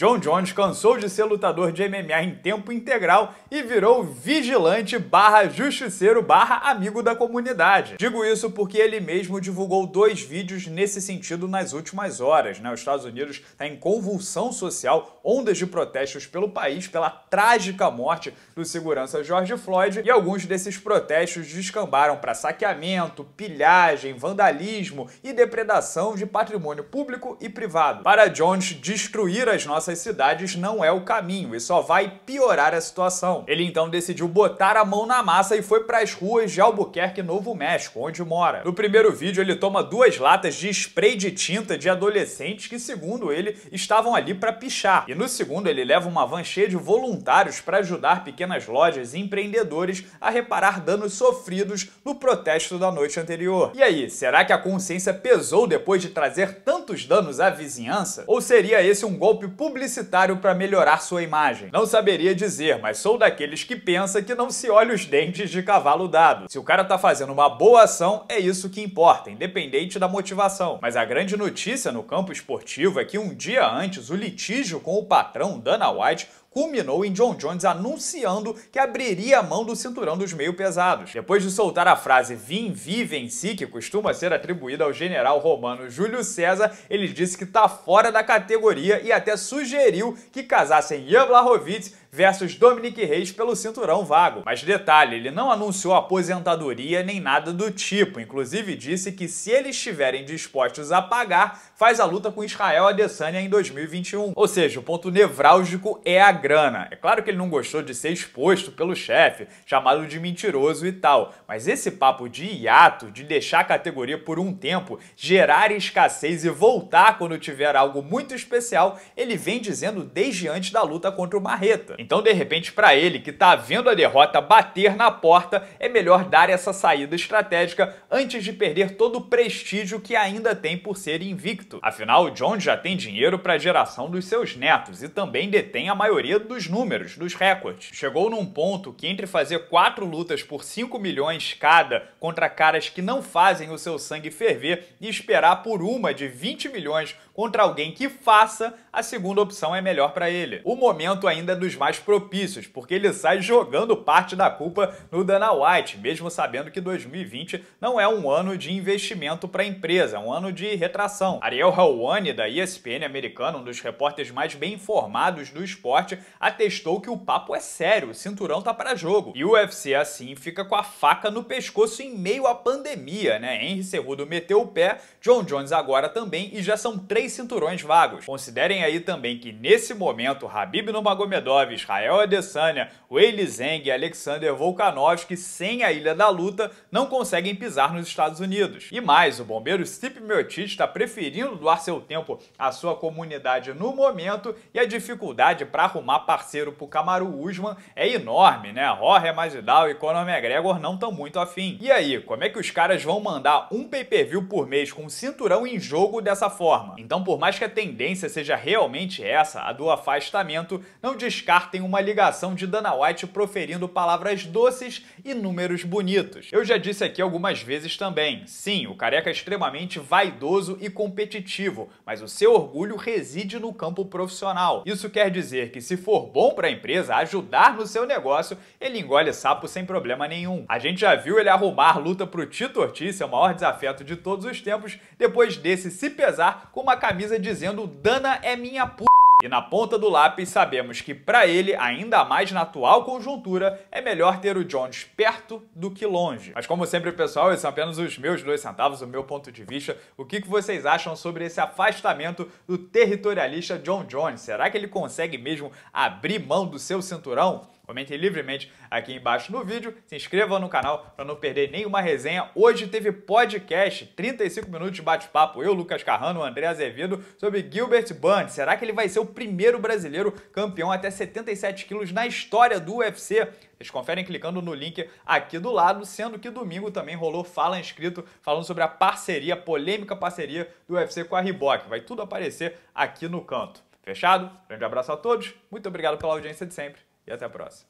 John Jones cansou de ser lutador de MMA em tempo integral e virou vigilante barra justiceiro barra amigo da comunidade. Digo isso porque ele mesmo divulgou dois vídeos nesse sentido nas últimas horas. Né? Os Estados Unidos está em convulsão social, ondas de protestos pelo país pela trágica morte do segurança George Floyd e alguns desses protestos descambaram para saqueamento, pilhagem, vandalismo e depredação de patrimônio público e privado. Para Jones destruir as nossas nossas cidades não é o caminho e só vai piorar a situação. Ele então decidiu botar a mão na massa e foi para as ruas de Albuquerque, Novo México, onde mora. No primeiro vídeo, ele toma duas latas de spray de tinta de adolescentes que, segundo ele, estavam ali para pichar. E no segundo, ele leva uma van cheia de voluntários para ajudar pequenas lojas e empreendedores a reparar danos sofridos no protesto da noite anterior. E aí, será que a consciência pesou depois de trazer tantos danos à vizinhança? Ou seria esse um golpe publicitário publicitário para melhorar sua imagem. Não saberia dizer, mas sou daqueles que pensa que não se olha os dentes de cavalo dado. Se o cara tá fazendo uma boa ação, é isso que importa, independente da motivação. Mas a grande notícia no campo esportivo é que um dia antes, o litígio com o patrão Dana White culminou em John Jones anunciando que abriria a mão do cinturão dos meio pesados. Depois de soltar a frase Vim, vi, venci, que costuma ser atribuída ao general romano Júlio César, ele disse que tá fora da categoria e até sugeriu que casassem Ian Blachowicz versus Dominic Reis pelo cinturão vago. Mas detalhe, ele não anunciou aposentadoria nem nada do tipo, inclusive disse que se eles estiverem dispostos a pagar, faz a luta com Israel Adesanya em 2021. Ou seja, o ponto nevrálgico é a grana. É claro que ele não gostou de ser exposto pelo chefe, chamado de mentiroso e tal, mas esse papo de hiato, de deixar a categoria por um tempo, gerar escassez e voltar quando tiver algo muito especial, ele vem dizendo desde antes da luta contra o Marreta. Então, de repente, para ele que está vendo a derrota bater na porta, é melhor dar essa saída estratégica antes de perder todo o prestígio que ainda tem por ser invicto. Afinal, John já tem dinheiro para a geração dos seus netos e também detém a maioria dos números, dos recordes. Chegou num ponto que entre fazer quatro lutas por 5 milhões cada contra caras que não fazem o seu sangue ferver e esperar por uma de 20 milhões contra alguém que faça, a segunda opção é melhor para ele. O momento ainda é dos mais propícios, porque ele sai jogando parte da culpa no Dana White, mesmo sabendo que 2020 não é um ano de investimento para a empresa, é um ano de retração. Ariel Helwani, da ESPN americana, um dos repórteres mais bem informados do esporte, atestou que o papo é sério, o cinturão tá para jogo. E o UFC, assim, fica com a faca no pescoço em meio à pandemia, né? Henry Cerrudo meteu o pé, John Jones agora também, e já são três cinturões vagos. Considerem aí também que nesse momento Habib Nurmagomedov, Israel Adesanya, Weili Zeng e Alexander Volkanovski, sem a Ilha da Luta, não conseguem pisar nos Estados Unidos. E mais, o bombeiro Steve Miotic está preferindo doar seu tempo à sua comunidade no momento e a dificuldade para arrumar parceiro para o Kamaru Usman é enorme, né? Jorge Masvidal e Conor McGregor não estão muito afim. E aí, como é que os caras vão mandar um pay-per-view por mês com cinturão em jogo dessa forma? Então então, por mais que a tendência seja realmente essa, a do afastamento, não descartem uma ligação de Dana White proferindo palavras doces e números bonitos. Eu já disse aqui algumas vezes também, sim, o careca é extremamente vaidoso e competitivo, mas o seu orgulho reside no campo profissional. Isso quer dizer que se for bom para a empresa ajudar no seu negócio, ele engole sapo sem problema nenhum. A gente já viu ele arrumar luta pro Tito Ortiz, seu maior desafeto de todos os tempos, depois desse se pesar com uma camisa dizendo Dana é minha p... E na ponta do lápis sabemos que para ele, ainda mais na atual conjuntura, é melhor ter o Jones perto do que longe. Mas como sempre, pessoal, esses são apenas os meus dois centavos, o meu ponto de vista. O que vocês acham sobre esse afastamento do territorialista John Jones? Será que ele consegue mesmo abrir mão do seu cinturão? Comentem livremente aqui embaixo no vídeo, se inscrevam no canal para não perder nenhuma resenha. Hoje teve podcast, 35 minutos de bate-papo, eu, Lucas Carrano, André Azevedo, sobre Gilbert Burns. Será que ele vai ser o primeiro brasileiro campeão até 77 quilos na história do UFC? Vocês conferem clicando no link aqui do lado, sendo que domingo também rolou Fala Inscrito, falando sobre a parceria, a polêmica parceria do UFC com a Reebok. Vai tudo aparecer aqui no canto. Fechado? Grande abraço a todos, muito obrigado pela audiência de sempre até a próxima.